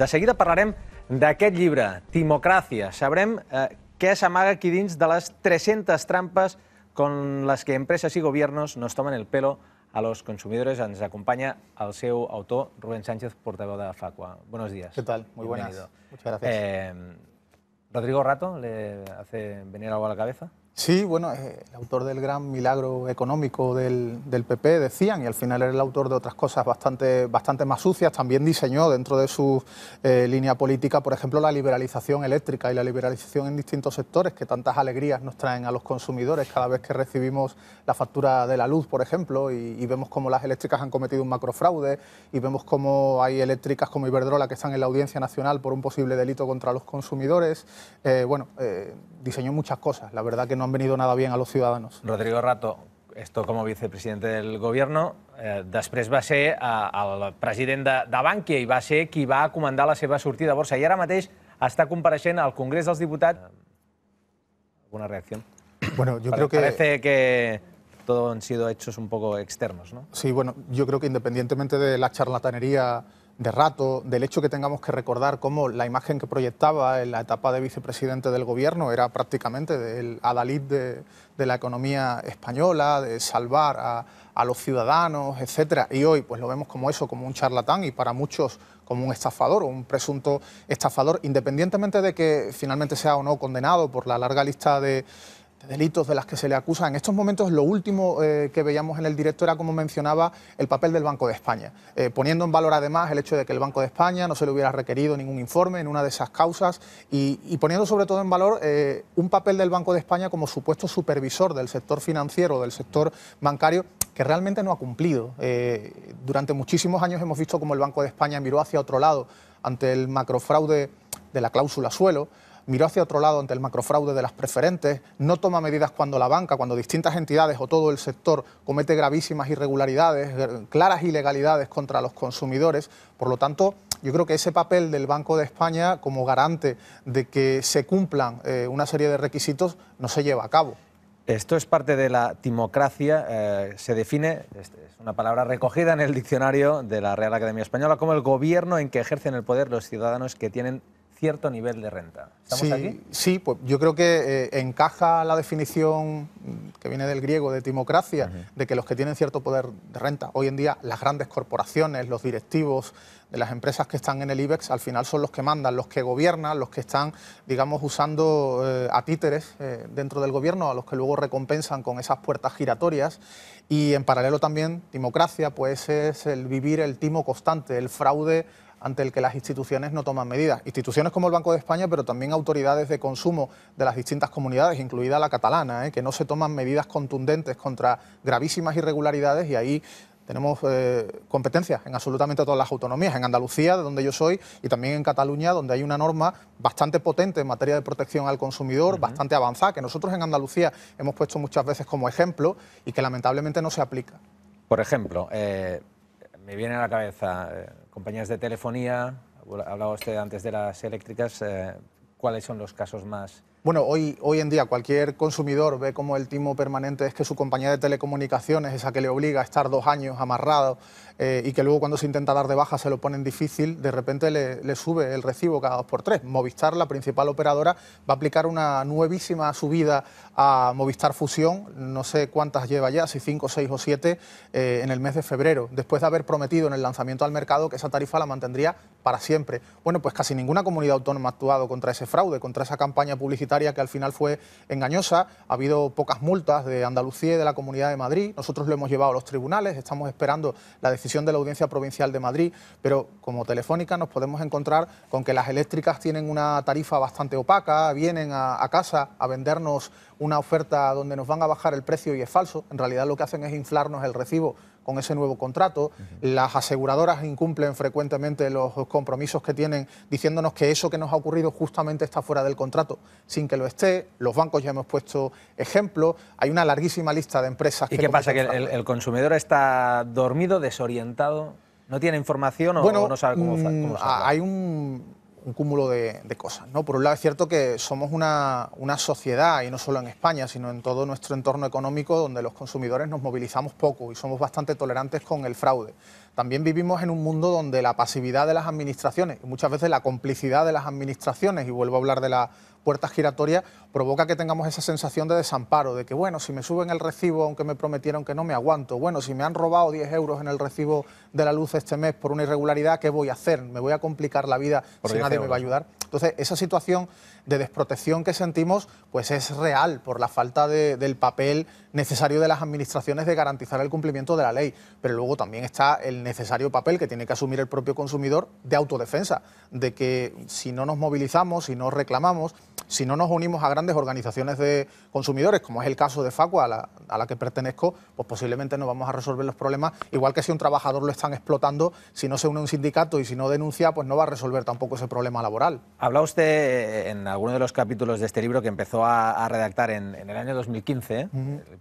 De seguida parlarem d'aquest llibre, Timocràcia. Sabrem eh, què s'amaga aquí dins de les 300 trampes con les que empreses i governos nos tomen el pelo a los consumidores. Ens acompanya el seu autor, Rubén Sánchez, portaveu de Facua. Buenos días. ¿Qué tal? Muy buenas. Muchas gracias. Eh, ¿Rodrigo Rato le hace venir algo a la cabeza? Sí, bueno, eh, el autor del gran milagro económico del, PP, decían, y al final era el autor de otras cosas bastante, bastante más sucias, también diseñó dentro de su eh, línea política, por ejemplo, la liberalización eléctrica y la liberalización en distintos sectores que tantas alegrías nos traen a los consumidores cada vez que recibimos la factura de la luz, por ejemplo, y, vemos cómo las eléctricas han cometido un macrofraude y vemos cómo hay eléctricas como Iberdrola que están en la audiencia nacional por un posible delito contra los consumidores. Eh, bueno, diseñó muchas cosas, la verdad que no han venido nada bien a los ciudadanos. Rodrigo Rato, esto como vicepresidente del gobierno, después eh, després va ser eh, el de, de Bankia y va ser qui va comandar la seva sortida borsa. I ara mateix està compareixent al Congrés dels Diputats. Alguna reacció? Bueno, yo creo que... Parece que todo han sido hechos un poco externos, ¿no? Sí, bueno, yo creo que independientemente de la charlatanería de rato, del hecho que tengamos que recordar cómo la imagen que proyectaba en la etapa de vicepresidente del gobierno era prácticamente del adalid de, la economía española, de salvar a, los ciudadanos, etc. Y hoy pues lo vemos como eso, como un charlatán y para muchos como un estafador o un presunto estafador, independientemente de que finalmente sea o no condenado por la larga lista de delitos de las que se le acusa. En estos momentos lo último eh, que veíamos en el directo era, como mencionaba, el papel del Banco de España, eh, poniendo en valor además el hecho de que el Banco de España no se le hubiera requerido ningún informe en una de esas causas y, poniendo sobre todo en valor eh, un papel del Banco de España como supuesto supervisor del sector financiero, del sector bancario, que realmente no ha cumplido. durante muchísimos años hemos visto como el Banco de España miró hacia otro lado ante el macrofraude de la cláusula suelo, miró hacia otro lado ante el macrofraude de las preferentes, no toma medidas cuando la banca, cuando distintas entidades o todo el sector comete gravísimas irregularidades, eh, claras ilegalidades contra los consumidores. Por lo tanto, yo creo que ese papel del Banco de España como garante de que se cumplan eh, una serie de requisitos no se lleva a cabo. Esto es parte de la timocracia, eh, se define, este, es una palabra recogida en el diccionario de la Real Academia Española, como el gobierno en que ejercen el poder los ciudadanos que tienen cierto nivel de renta. ¿Estamos sí, aquí? Sí, pues yo creo que eh, encaja la definición que viene del griego de timocracia, de que los que tienen cierto poder de renta, hoy en día las grandes corporaciones, los directivos de las empresas que están en el IBEX, al final son los que mandan, los que gobiernan, los que están, digamos, usando eh, a títeres eh, dentro del gobierno, a los que luego recompensan con esas puertas giratorias. Y en paralelo también, timocracia, pues es el vivir el timo constante, el fraude ante el que las instituciones no toman medidas. Instituciones como el Banco de España, pero también autoridades de consumo de las distintas comunidades, incluida la catalana, eh, que no se toman medidas contundentes contra gravísimas irregularidades y ahí tenemos eh, competencias en absolutamente todas las autonomías, en Andalucía, de donde yo soy, y también en Cataluña, donde hay una norma bastante potente en materia de protección al consumidor, bastante avanzada, que nosotros en Andalucía hemos puesto muchas veces como ejemplo y que lamentablemente no se aplica. Por ejemplo, eh, me viene a la cabeza compañías de telefonía, hablaba usted antes de las eléctricas, eh, ¿cuáles son los casos más bueno, hoy, hoy en día cualquier consumidor ve como el timo permanente es que su compañía de telecomunicaciones, esa que le obliga a estar dos años amarrado eh, y que luego cuando se intenta dar de baja se lo ponen difícil, de repente le, sube el recibo cada dos por tres. Movistar, la principal operadora, va a aplicar una nuevísima subida a Movistar Fusión, no sé cuántas lleva ya, si cinco, seis o siete, eh, en el mes de febrero, después de haber prometido en el lanzamiento al mercado que esa tarifa la mantendría para siempre. Bueno, pues casi ninguna comunidad autónoma ha actuado contra ese fraude, contra esa campaña publicitaria que al final fue engañosa. Ha habido pocas multas de Andalucía y de la Comunidad de Madrid. Nosotros lo hemos llevado a los tribunales, estamos esperando la decisión de la Audiencia Provincial de Madrid, pero como Telefónica nos podemos encontrar con que las eléctricas tienen una tarifa bastante opaca, vienen a casa a vendernos una oferta donde nos van a bajar el precio y es falso. En realidad lo que hacen es inflarnos el recibo con ese nuevo contrato. Las aseguradoras incumplen frecuentemente los compromisos que tienen diciéndonos que eso que nos ha ocurrido justamente está fuera del contrato, sin que lo esté. Los bancos ya hemos puesto ejemplo Hay una larguísima lista de empresas. ¿Y qué pasa? ¿Que el, consumidor está dormido, desorientado? ¿No tiene información o no sabe cómo, cómo mm, Hay un, un cúmulo de, cosas. ¿no? Por un lado es cierto que somos una, una, sociedad, y no solo en España, sino en todo nuestro entorno económico, donde los consumidores nos movilizamos poco y somos bastante tolerantes con el fraude también vivimos en un mundo donde la pasividad de las administraciones, muchas veces la complicidad de las administraciones, y vuelvo a hablar de la puerta giratoria, provoca que tengamos esa sensación de desamparo, de que bueno, si me suben el recibo, aunque me prometieron que no, me aguanto, bueno, si me han robado 10 euros en el recibo de la luz este mes por una irregularidad, ¿qué voy a hacer? ¿Me voy a complicar la vida si nadie me va a ayudar? Entonces, esa situación de desprotección que sentimos, pues es real por la falta del papel necesario de las administraciones de garantizar el cumplimiento de la ley, pero luego también está el necesario papel que tiene que asumir el propio consumidor de autodefensa, de que si no nos movilizamos, si no reclamamos, si no nos unimos a grandes organizaciones de consumidores, como es el caso de Facua, a la, que pertenezco, pues posiblemente no vamos a resolver los problemas, igual que si un trabajador lo están explotando, si no se une a un sindicato y si no denuncia, pues no va a resolver tampoco ese problema laboral. Habla usted en alguno de los capítulos de este libro que empezó a, redactar en, el año 2015,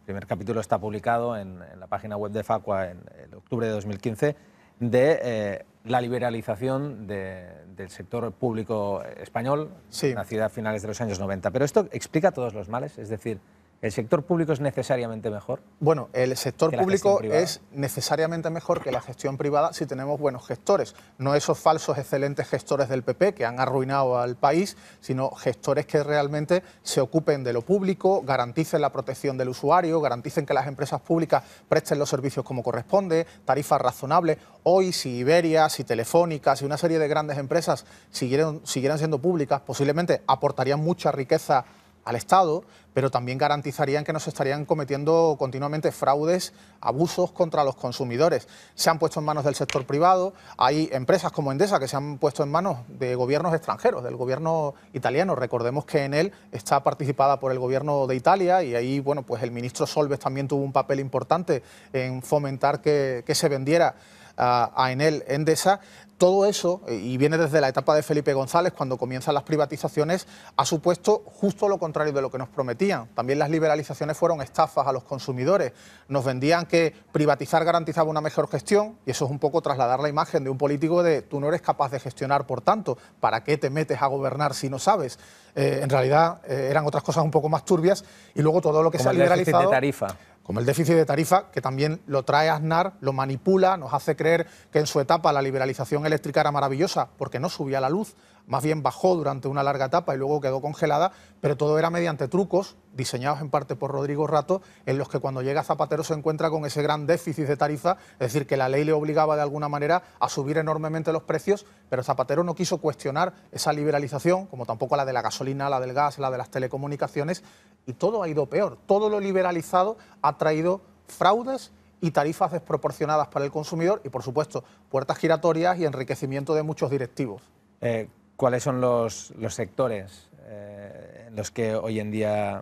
primer capítulo está publicado en, la página web de Facua en, octubre de 2015, de eh, la liberalización del sector público español, nacida a finales de los años 90. Pero esto explica todos los males, es decir, ¿El sector público es necesariamente mejor? Bueno, el sector público es necesariamente mejor que la gestión privada si tenemos buenos gestores. No esos falsos excelentes gestores del PP que han arruinado al país, sino gestores que realmente se ocupen de lo público, garanticen la protección del usuario, garanticen que las empresas públicas presten los servicios como corresponde, tarifas razonables. Hoy, si Iberia, si Telefónica, si una serie de grandes empresas siguieran, siguieran siendo públicas, posiblemente aportarían mucha riqueza al Estado, pero también garantizarían que no se estarían cometiendo continuamente fraudes, abusos contra los consumidores. Se han puesto en manos del sector privado, hay empresas como Endesa que se han puesto en manos de gobiernos extranjeros, del gobierno italiano. Recordemos que en él está participada por el gobierno de Italia y ahí, bueno, pues el ministro Solves también tuvo un papel importante en fomentar que, que se vendiera a, Enel, Endesa, todo eso, eh, y viene desde la etapa de Felipe González, cuando comienzan las privatizaciones, ha supuesto justo lo contrario de lo que nos prometían. También las liberalizaciones fueron estafas a los consumidores. Nos vendían que privatizar garantizaba una mejor gestión, y eso es un poco trasladar la imagen de un político de tú no eres capaz de gestionar, por tanto, ¿para qué te metes a gobernar si no sabes? Eh, en realidad eh, eran otras cosas un poco más turbias, y luego todo lo que se ha liberalizado... De tarifa como el déficit de tarifa, que también lo trae Aznar, lo manipula, nos hace creer que en su etapa la liberalización eléctrica era maravillosa, porque no subía la luz, más bien bajó durante una larga etapa y luego quedó congelada, pero todo era mediante trucos diseñados en parte por Rodrigo Rato, en los que cuando llega Zapatero se encuentra con ese gran déficit de tarifa, es decir, que la ley le obligaba de alguna manera a subir enormemente los precios, pero Zapatero no quiso cuestionar esa liberalización, como tampoco la de la gasolina, la del gas, la de las telecomunicaciones, y todo ha ido peor. Todo lo liberalizado ha traído fraudes y tarifas desproporcionadas para el consumidor y, por supuesto, puertas giratorias y enriquecimiento de muchos directivos. Eh, cuáles son los, sectores eh, en los que hoy en día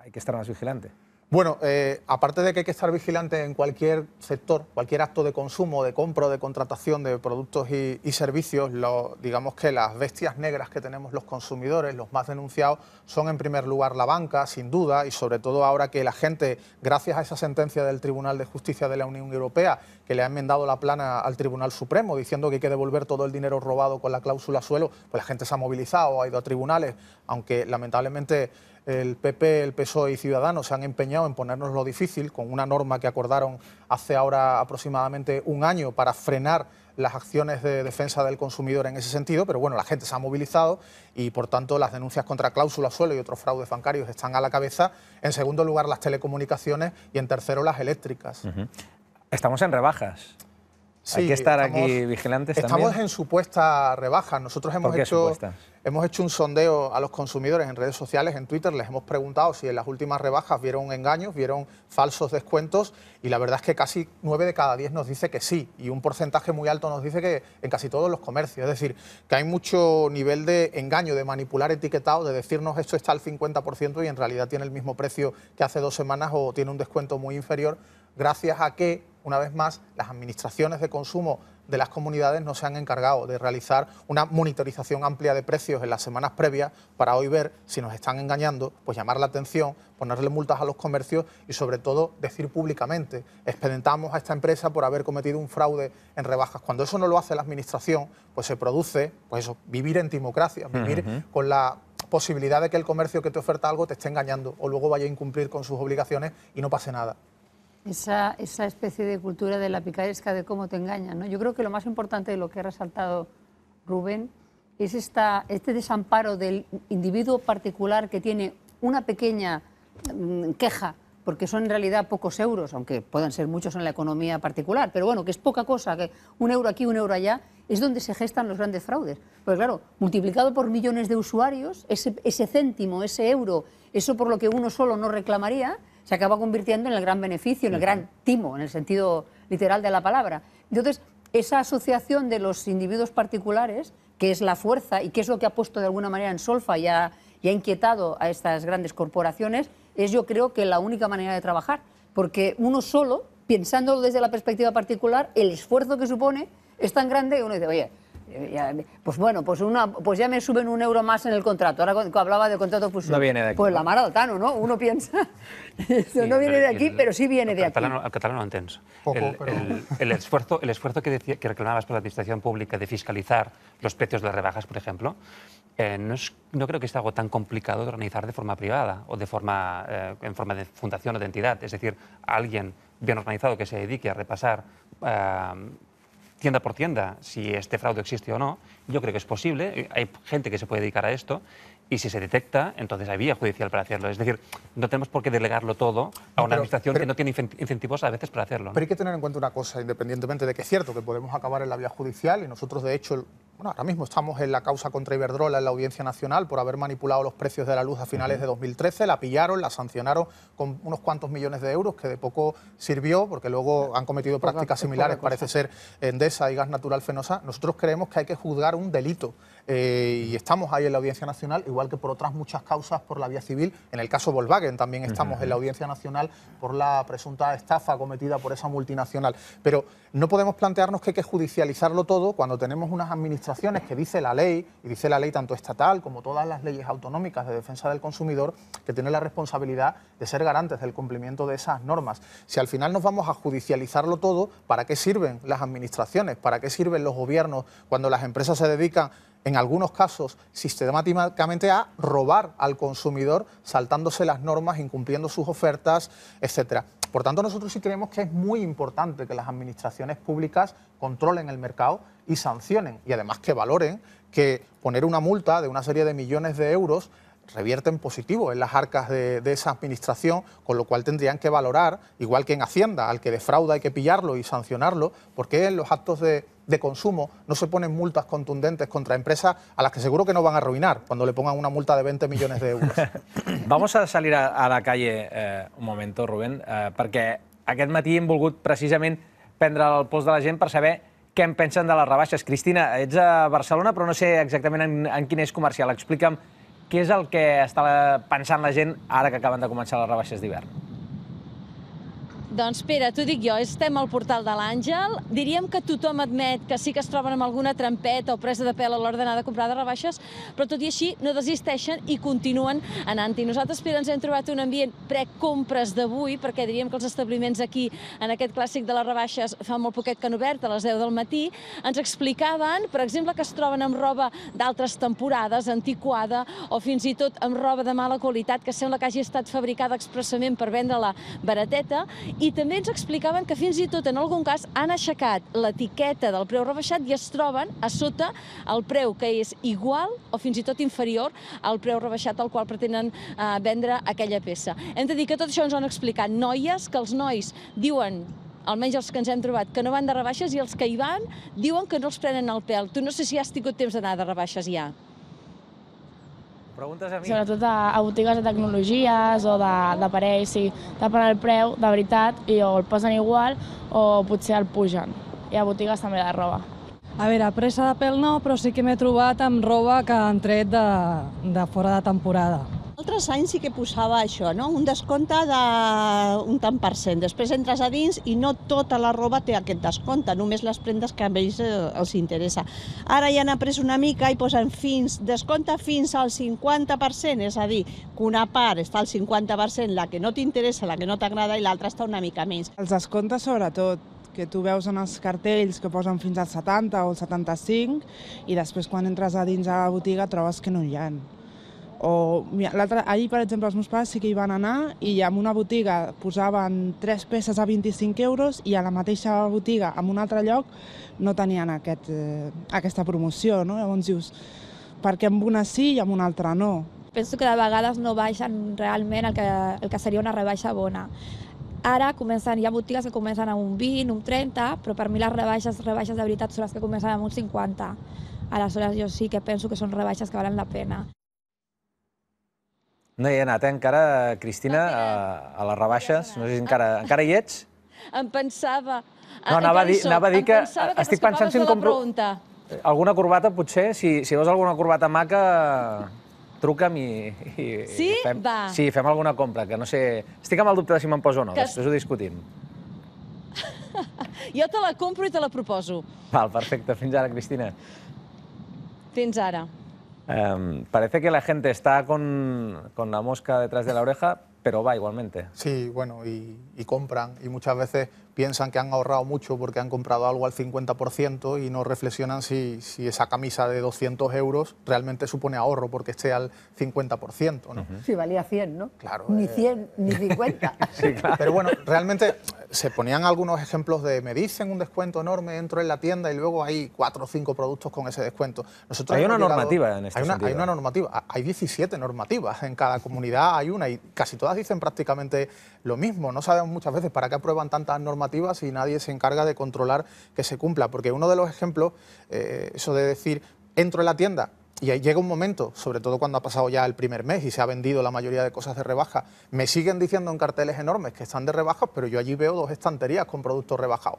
hay que estar más vigilante. Bueno, eh, aparte de que hay que estar vigilante en cualquier sector, cualquier acto de consumo, de compra, de contratación de productos y, servicios, digamos que las bestias negras que tenemos los consumidores, los más denunciados, son en primer lugar la banca, sin duda, y sobre todo ahora que la gente, gracias a esa sentencia del Tribunal de Justicia de la Unión Europea le ha enmendado la plana al Tribunal Supremo diciendo que hay que devolver todo el dinero robado con la cláusula suelo, pues la gente se ha movilizado, ha ido a tribunales, aunque lamentablemente el PP, el PSOE y Ciudadanos se han empeñado en ponernos lo difícil con una norma que acordaron hace ahora aproximadamente un año para frenar las acciones de defensa del consumidor en ese sentido, pero bueno, la gente se ha movilizado y por tanto las denuncias contra cláusula suelo y otros fraudes bancarios están a la cabeza. En segundo lugar, las telecomunicaciones y en tercero, las eléctricas. Estamos en rebajas. Hay que estar aquí vigilantes estamos también. en supuesta rebaja. Nosotros hemos hecho, hemos hecho un sondeo a los consumidores en redes sociales, en Twitter. Les hemos preguntado si en las últimas rebajas vieron engaños, vieron falsos descuentos. Y la verdad es que casi 9 de cada 10 nos dice que sí. Y un porcentaje muy alto nos dice que en casi todos los comercios. Es decir, que hay mucho nivel de engaño, de manipular etiquetado, de decirnos esto está al 50% y en realidad tiene el mismo precio que hace dos semanas o tiene un descuento muy inferior, gracias a que una vez más, las administraciones de consumo de las comunidades no se han encargado de realizar una monitorización amplia de precios en las semanas previas para hoy ver si nos están engañando, pues llamar la atención, ponerle multas a los comercios y sobre todo decir públicamente, expedentamos a esta empresa por haber cometido un fraude en rebajas. Cuando eso no lo hace la administración, pues se produce, pues eso, vivir en timocracia, vivir con la posibilidad de que el comercio que te oferta algo te esté engañando o luego vaya a incumplir con sus obligaciones y no pase nada. Esa, esa especie de cultura de la picaresca, de cómo te engañan. ¿no? Yo creo que lo más importante de lo que ha resaltado Rubén es esta, este desamparo del individuo particular que tiene una pequeña mm, queja, porque son en realidad pocos euros, aunque puedan ser muchos en la economía particular, pero bueno, que es poca cosa, que un euro aquí, un euro allá, es donde se gestan los grandes fraudes. Porque claro, multiplicado por millones de usuarios, ese, ese céntimo, ese euro, eso por lo que uno solo no reclamaría, se acaba convirtiendo en el gran beneficio, en el gran timo, en el sentido literal de la palabra. Entonces, esa asociación de los individuos particulares, que es la fuerza y que es lo que ha puesto de alguna manera en solfa y ha, inquietado a estas grandes corporaciones, es yo creo que la única manera de trabajar, porque uno solo, pensándolo desde la perspectiva particular, el esfuerzo que supone es tan grande que uno dice, oye, pues bueno, pues, una, pues ya me suben un euro más en el contrato. Ahora cuando hablaba de contrato, pues, no viene de aquí, pues la mar al Tano, ¿no? Uno piensa, no viene de aquí, pero sí viene de aquí. El catalano no el, esfuerzo, el esfuerzo que, reclamabas por la Administración Pública de fiscalizar los precios de las rebajas, por ejemplo, eh, no, no, creo que sea algo tan complicado de organizar de forma privada o de forma, eh, en forma de fundación o de entidad. Es decir, alguien bien organizado que se dedique a repasar... Eh, tienda por tienda si este fraude existe o no. Yo creo que es posible, hay gente que se puede dedicar a esto y si se detecta, entonces hay vía judicial para hacerlo. Es decir, no tenemos por qué delegarlo todo a una administración que no tiene incentivos a veces para hacerlo. Pero hay que tener en cuenta una cosa, independientemente de que es cierto que podemos acabar en la vía judicial y nosotros de hecho ahora mismo estamos en la causa contra Iberdrola en la Audiencia Nacional por haber manipulado los precios de la luz a finales de 2013. La pillaron, la sancionaron con unos cuantos millones de euros, que de poco sirvió, porque luego han cometido prácticas similares, parece ser Endesa y Gas Natural Fenosa. Nosotros creemos que hay que juzgar un delito. Eh, y estamos ahí en la Audiencia Nacional, igual que por otras muchas causas por la vía civil. En el caso Volkswagen también estamos en la Audiencia Nacional por la presunta estafa cometida por esa multinacional. Pero no podemos plantearnos que hay que judicializarlo todo cuando tenemos unas administraciones que dice la ley, y dice la ley tanto estatal como todas las leyes autonómicas de defensa del consumidor, que tienen la responsabilidad de ser garantes del cumplimiento de esas normas. Si al final nos vamos a judicializarlo todo, ¿para qué sirven las administraciones? ¿Para qué sirven los gobiernos cuando las empresas se dedican en algunos casos sistemáticamente a robar al consumidor saltándose las normas, incumpliendo sus ofertas, etcétera. Por tanto, nosotros sí creemos que es muy importante que las administraciones públicas controlen el mercado y sancionen, y además que valoren que poner una multa de una serie de millones de euros revierten en positivo en las arcas de, esa administración, con lo cual tendrían que valorar, igual que en Hacienda, al que defrauda hay que pillarlo y sancionarlo, porque en los actos de, consumo no se ponen multas contundentes contra empresas a las que seguro que no van a arruinar cuando le pongan una multa de 20 millones de euros. Vamos a salir a, la calle eh, un momento, Rubén, eh, porque porque aquest matí hem volgut precisament prendre el post de la gente para saber qué en pensen de les rebaixes. Cristina, ets a Barcelona, pero no sé exactamente en, quién es és comercial. Explica'm Què és el que està pensant la gent ara que acaben de començar les rebaixes d'hivern? Doncs Pere, t'ho dic jo, estem al portal de l'Àngel. Diríem que tothom admet que sí que es troben amb alguna trampeta o presa de pèl a l'hora d'anar a comprar de rebaixes, però tot i així no desisteixen i continuen anant-hi. Nosaltres, Pere, ens hem trobat un ambient precompres d'avui, perquè diríem que els establiments aquí, en aquest clàssic de les rebaixes, fa molt poquet que han obert, a les 10 del matí. Ens explicaven, per exemple, que es troben amb roba d'altres temporades, antiquada, o fins i tot amb roba de mala qualitat, que sembla que hagi estat fabricada expressament per vendre-la barateta, i també ens explicaven que fins i tot en algun cas han aixecat l'etiqueta del preu rebaixat i es troben a sota el preu que és igual o fins i tot inferior al preu rebaixat al qual pretenen eh, vendre aquella peça. Hem de dir que tot això ens ho han explicat noies, que els nois diuen almenys els que ens hem trobat, que no van de rebaixes i els que hi van diuen que no els prenen el pèl. Tu no sé si has tingut temps d'anar de rebaixes ja preguntes a mi? Sobretot a, a botigues de tecnologies o d'aparells, sí, tapen el preu, de veritat, i o el posen igual o potser el pugen. I a botigues també de roba. A veure, pressa de pèl no, però sí que m'he trobat amb roba que han tret de, de fora de temporada. Altres anys sí que posava això, no? un descompte d'un tant per cent. Després entres a dins i no tota la roba té aquest descompte, només les prendes que a ells eh, els interessa. Ara ja han après una mica i posen fins, descompte fins al 50%, és a dir, que una part està al 50%, la que no t'interessa, la que no t'agrada, i l'altra està una mica menys. Els descomptes sobretot, que tu veus en els cartells que posen fins al 70 o el 75 i després quan entres a dins a la botiga trobes que no hi ha. O ahir, per exemple, els meus pares sí que hi van anar i en una botiga posaven tres peces a 25 euros i a la mateixa botiga, en un altre lloc, no tenien aquest, eh, aquesta promoció. No? Llavors dius, per què amb una sí i amb una altra no? Penso que de vegades no baixen realment el que, el que seria una rebaixa bona. Ara comencen, hi ha botigues que comencen a un 20, un 30, però per mi les rebaixes, rebaixes de veritat són les que comencen amb un 50. Aleshores jo sí que penso que són rebaixes que valen la pena. No hi he anat, eh? encara, Cristina, a, a les rebaixes. No sé si encara, encara hi ets? Em pensava... No, eh, anava a dir, anava a dir que, que estic pensant si em compro... Alguna corbata, potser? Si, si veus alguna corbata maca, truca'm i, i, sí? i fem, Va. sí, fem alguna compra, que no sé... Estic amb el dubte de si me'n poso o no, que... després ho discutim. jo te la compro i te la proposo. Val, perfecte. Fins ara, Cristina. Fins ara. Em, parece que la gente está con, la mosca detrás de la oreja, pero va igualmente. Sí, bueno, y compran. Y muchas veces piensan que han ahorrado mucho porque han comprado algo al 50% y no reflexionan si, esa camisa de 200 euros realmente supone ahorro porque esté al 50%. ¿no? Si valía 100, ¿no? Claro. Ni 100, eh, ni 50. Pero bueno, realmente se ponían algunos ejemplos de me dicen un descuento enorme, entro en la tienda y luego hay cuatro o cinco productos con ese descuento. Nosotros hay una normativa en este hay una, Hay una normativa, hay 17 normativas, en cada comunidad hay una y casi todas dicen prácticamente lo mismo. No sabemos muchas veces para qué aprueban tantas normas y si nadie se encarga de controlar que se cumpla. Porque uno de los ejemplos, eh, eso de decir, entro en la tienda, y ahí llega un momento, sobre todo cuando ha pasado ya el primer mes y se ha vendido la mayoría de cosas de rebaja, me siguen diciendo en carteles enormes que están de rebajas, pero yo allí veo dos estanterías con productos rebajados.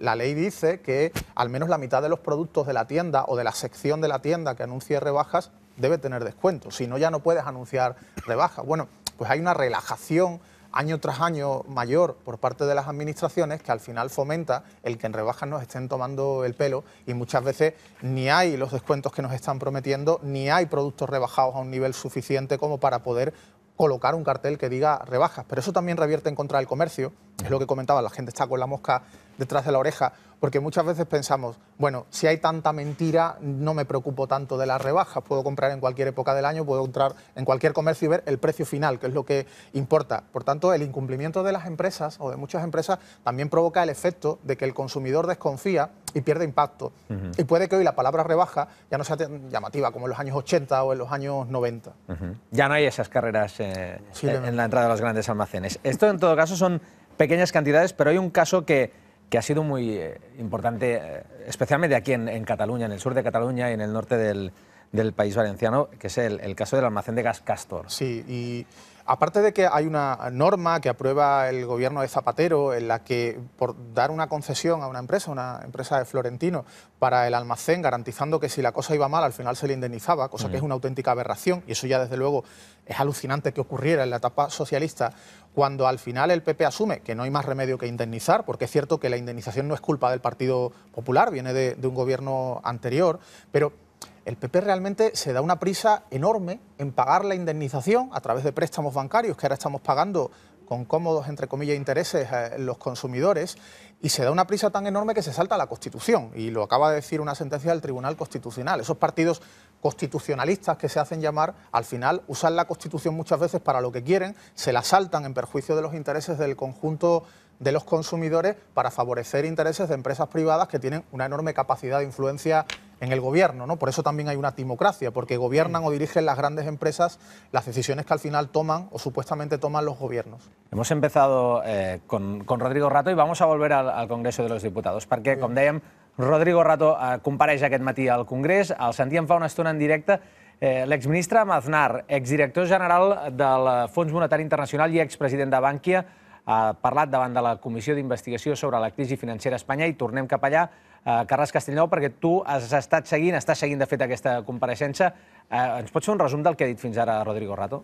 La ley dice que al menos la mitad de los productos de la tienda o de la sección de la tienda que anuncie rebajas debe tener descuento, si no ya no puedes anunciar rebajas. Bueno, pues hay una relajación año tras año mayor por parte de las administraciones que al final fomenta el que en rebajas nos estén tomando el pelo y muchas veces ni hay los descuentos que nos están prometiendo, ni hay productos rebajados a un nivel suficiente como para poder colocar un cartel que diga rebajas. Pero eso también revierte en contra del comercio, es lo que comentaba, la gente está con la mosca detrás de la oreja, porque muchas veces pensamos, bueno, si hay tanta mentira, no me preocupo tanto de las rebajas, puedo comprar en cualquier época del año, puedo entrar en cualquier comercio y ver el precio final, que es lo que importa. Por tanto, el incumplimiento de las empresas o de muchas empresas también provoca el efecto de que el consumidor desconfía y pierde impacto. Y puede que hoy la palabra rebaja ya no sea llamativa como en los años 80 o en los años 90. Ya no hay esas carreras eh, en, en la entrada de los grandes almacenes. Esto, en todo caso, son pequeñas cantidades, pero hay un caso que, que ha sido muy eh, importante, eh, especialmente aquí en Cataluña, en el sur de Cataluña y en el norte del, del país valenciano, que es el, caso del almacén de gas Castor. Sí, y aparte de que hay una norma que aprueba el gobierno de Zapatero en la que por dar una concesión a una empresa, una empresa de Florentino, para el almacén, garantizando que si la cosa iba mal al final se le indemnizaba, cosa que mm. es una auténtica aberración, y eso ya desde luego es alucinante que ocurriera en la etapa socialista, cuando al final el PP asume que no hay más remedio que indemnizar, porque es cierto que la indemnización no es culpa del Partido Popular, viene de, de un gobierno anterior, pero el PP realmente se da una prisa enorme en pagar la indemnización a través de préstamos bancarios que ahora estamos pagando con cómodos, entre comillas, intereses eh, los consumidores, y se da una prisa tan enorme que se salta la Constitución, y lo acaba de decir una sentencia del Tribunal Constitucional. Esos partidos constitucionalistas que se hacen llamar, al final usan la Constitución muchas veces para lo que quieren, se la saltan en perjuicio de los intereses del conjunto de los consumidores para favorecer intereses de empresas privadas que tienen una enorme capacidad de influencia en el gobierno, ¿no? Por eso también hay una timocracia, porque gobiernan mm. o dirigen las grandes empresas las decisiones que al final toman o supuestamente toman los gobiernos. Hemos empezado eh, con, con, Rodrigo Rato y vamos a volver al, Congreso de los Diputados, Porque, como dèiem, Rodrigo Rato eh, compareix aquest matí al Congreso. al sentíem fa una estona en directe, eh, l'exministre Maznar, exdirector general del Fons Monetari Internacional y expresident de Bankia. ha parlat davant de la Comissió d'Investigació sobre la crisi financera a Espanya i tornem cap allà. Carles Castellnou, perquè tu has estat seguint, estàs seguint de fet aquesta compareixença. Eh, ens pots fer un resum del que ha dit fins ara Rodrigo Rato?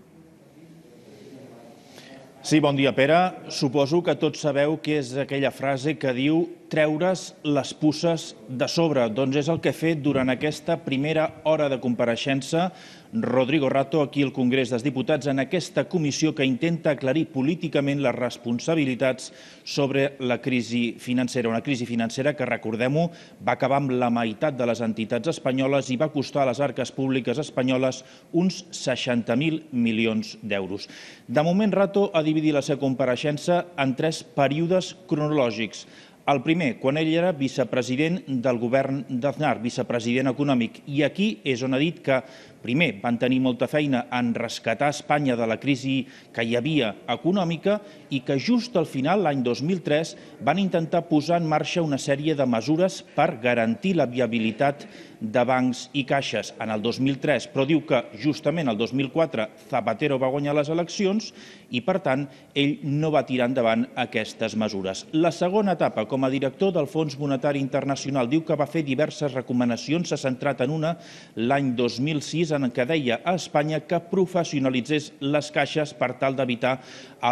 Sí, bon dia, Pere. Suposo que tots sabeu què és aquella frase que diu treure's les pusses de sobre. Doncs és el que ha fet durant aquesta primera hora de compareixença Rodrigo Rato aquí al Congrés dels Diputats en aquesta comissió que intenta aclarir políticament les responsabilitats sobre la crisi financera. Una crisi financera que, recordem-ho, va acabar amb la meitat de les entitats espanyoles i va costar a les arques públiques espanyoles uns 60.000 milions d'euros. De moment, Rato ha dividit la seva compareixença en tres períodes cronològics. El primer, quan ell era vicepresident del govern d'Aznar, vicepresident econòmic. I aquí és on ha dit que Primer, van tenir molta feina en rescatar Espanya de la crisi que hi havia econòmica i que just al final, l'any 2003, van intentar posar en marxa una sèrie de mesures per garantir la viabilitat de bancs i caixes en el 2003, però diu que justament el 2004 Zapatero va guanyar les eleccions i, per tant, ell no va tirar endavant aquestes mesures. La segona etapa, com a director del Fons Monetari Internacional, diu que va fer diverses recomanacions, s'ha centrat en una l'any 2006, Compromís en què deia a Espanya que professionalitzés les caixes per tal d'evitar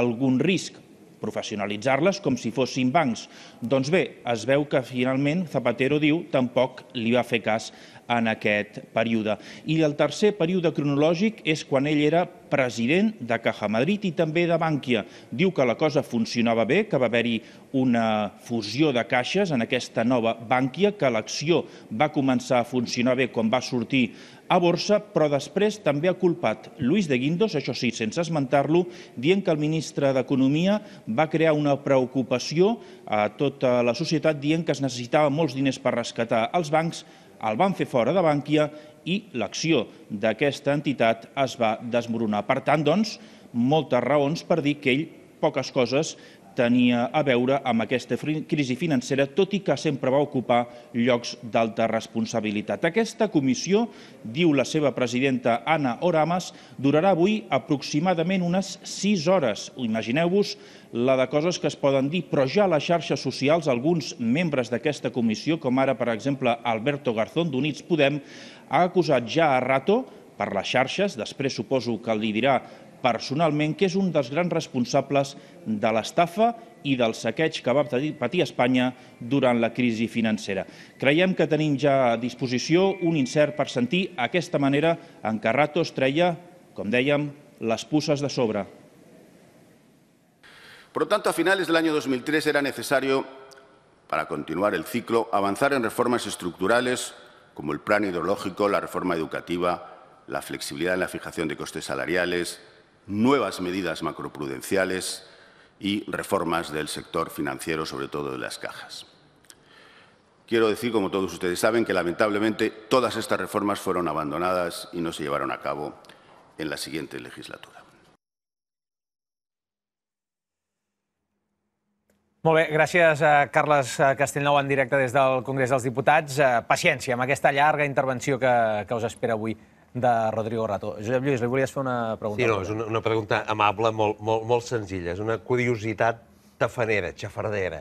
algun risc professionalitzar-les com si fossin bancs. Doncs bé, es veu que finalment Zapatero diu tampoc li va fer cas en aquest període. I el tercer període cronològic és quan ell era president de Caja Madrid i també de Bànquia. Diu que la cosa funcionava bé, que va haver-hi una fusió de caixes en aquesta nova Bànquia, que l'acció va començar a funcionar bé quan va sortir a borsa, però després també ha culpat Luis de Guindos, això sí, sense esmentar-lo, dient que el ministre d'Economia va crear una preocupació a tota la societat dient que es necessitava molts diners per rescatar els bancs, el van fer fora de Bànquia i l'acció d'aquesta entitat es va desmoronar. Per tant, doncs, moltes raons per dir que ell poques coses tenia a veure amb aquesta crisi financera, tot i que sempre va ocupar llocs d'alta responsabilitat. Aquesta comissió, diu la seva presidenta Anna Oramas, durarà avui aproximadament unes 6 hores. Imagineu-vos la de coses que es poden dir, però ja a les xarxes socials alguns membres d'aquesta comissió, com ara, per exemple, Alberto Garzón d'Units Podem, ha acusat ja a rato per les xarxes, després suposo que li dirà personalment que és un dels grans responsables de l'estafa i del saqueig que va patir Espanya durant la crisi financera. Creiem que tenim ja a disposició un incert per sentir aquesta manera en què es treia, com dèiem, les puces de sobre. Por lo tanto, a finales del año 2003 era necesario, para continuar el ciclo, avanzar en reformas estructurales como el plan hidrológico, la reforma educativa, la flexibilidad en la fijación de costes salariales, nuevas medidas macroprudenciales y reformas del sector financiero, sobre todo de las cajas. Quiero decir, como todos ustedes saben, que lamentablemente todas estas reformas fueron abandonadas y no se llevaron a cabo en la siguiente legislatura. Molt bé, a Carles Castellnou en directe desde el Congreso, dels Diputats. Eh, paciencia, amb aquesta larga intervención que, que us espera avui de Rodrigo Rato. Josep Lluís, li volies fer una pregunta? Sí, no, és una, una pregunta amable, molt, molt, molt senzilla. És una curiositat tafanera, xafardera.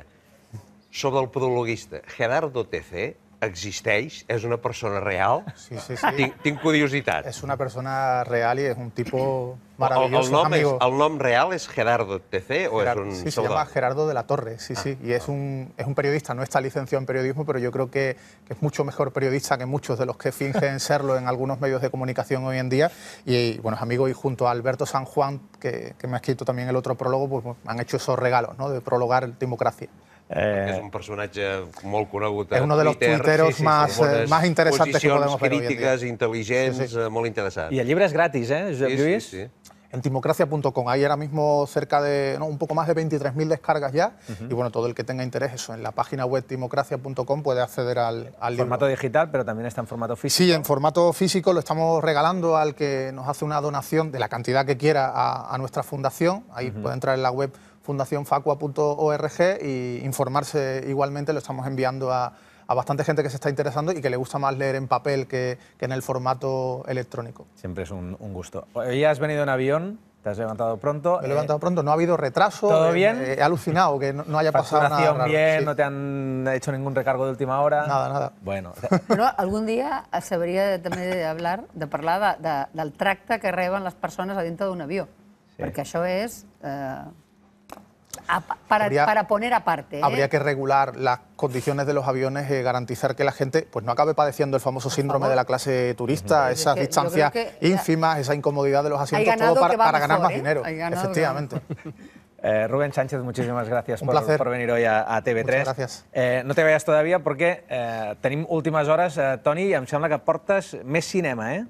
Sobre el prologuista, Gerardo TC existeix, és una persona real? Sí, sí, sí. Tinc, tinc curiositat. És una persona real i és un tipus maravilloso el, real es Gerardo TC o es un Sí, se llama Gerardo de la Torre, sí, ah. sí, y es un, es un periodista, no está licenciado en periodismo, pero yo creo que, es mucho mejor periodista que muchos de los que fingen serlo en algunos medios de comunicación hoy en día. Y, bueno, amigo, y junto a Alberto San Juan, que, me ha escrito también el otro prólogo, pues han hecho esos regalos, ¿no?, de prologar democracia. Eh... un personaje muy conocido Es uno Es uno tuiteros los más, eh, más interesantes que podemos ver. Críticas inteligentes, muy sí, Y eh, el libro es gratis, eh, Sí, sí en timocracia.com. Hay ahora mismo cerca de, no, un poco más de 23.000 descargas ya. Y bueno, todo el que tenga interés, eso, en la página web timocracia.com puede acceder al, al Formato digital, pero también está en formato físico. Sí, en formato físico lo estamos regalando al que nos hace una donación de la cantidad que quiera a, nuestra fundación. Ahí puede entrar en la web fundacionfacua.org y informarse igualmente, lo estamos enviando a a bastante gente que se está interesando y que le gusta más leer en papel que, que en el formato electrónico. Siempre es un, gusto. Hoy has venido en avión, te has levantado pronto. Me he eh, levantado pronto, no ha habido retraso. ¿Todo eh, bien? Eh, he alucinado que no, haya pasado nada. Raro, bien, no te han hecho ningún recargo de última hora. Nada, nada. Bueno. pero algún día se de hablar, de parlada del tracta que reben las personas adentro de un avión, porque eso es para, poner aparte. Habría ¿eh? que regular las condiciones de los aviones, y eh, garantizar que la gente pues no acabe padeciendo el famoso síndrome de la clase turista, esas distancias ínfimas, esa incomodidad de los asientos, todo para, ganar más ¿eh? dinero. Efectivamente. Rubén Sánchez, muchísimas gracias por venir hoy a, TV3. gracias. no te vayas todavía porque eh, últimas horas Tony y a em que aportas mes cinema, eh?